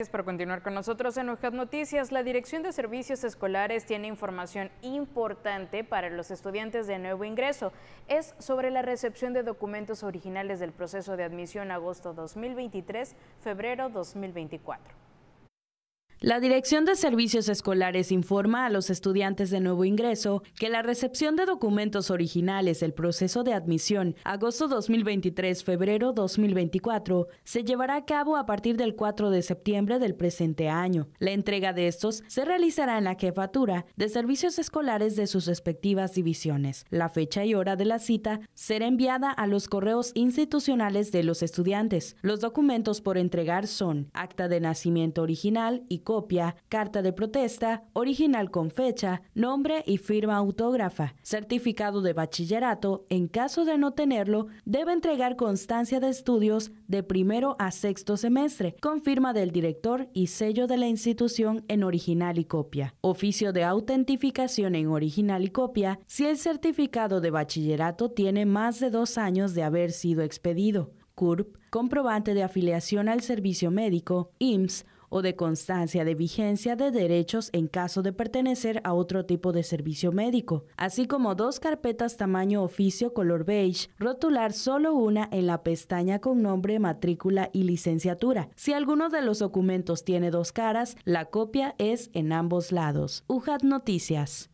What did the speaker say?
Gracias por continuar con nosotros en Ojad Noticias. La Dirección de Servicios Escolares tiene información importante para los estudiantes de nuevo ingreso. Es sobre la recepción de documentos originales del proceso de admisión agosto 2023-febrero 2024. La Dirección de Servicios Escolares informa a los estudiantes de nuevo ingreso que la recepción de documentos originales del proceso de admisión agosto 2023-febrero 2024 se llevará a cabo a partir del 4 de septiembre del presente año. La entrega de estos se realizará en la jefatura de servicios escolares de sus respectivas divisiones. La fecha y hora de la cita será enviada a los correos institucionales de los estudiantes. Los documentos por entregar son acta de nacimiento original y copia, carta de protesta, original con fecha, nombre y firma autógrafa, certificado de bachillerato, en caso de no tenerlo, debe entregar constancia de estudios de primero a sexto semestre, con firma del director y sello de la institución en original y copia. Oficio de autentificación en original y copia si el certificado de bachillerato tiene más de dos años de haber sido expedido. CURP, comprobante de afiliación al servicio médico, IMSS, o de constancia de vigencia de derechos en caso de pertenecer a otro tipo de servicio médico, así como dos carpetas tamaño oficio color beige, rotular solo una en la pestaña con nombre, matrícula y licenciatura. Si alguno de los documentos tiene dos caras, la copia es en ambos lados. UJAT Noticias.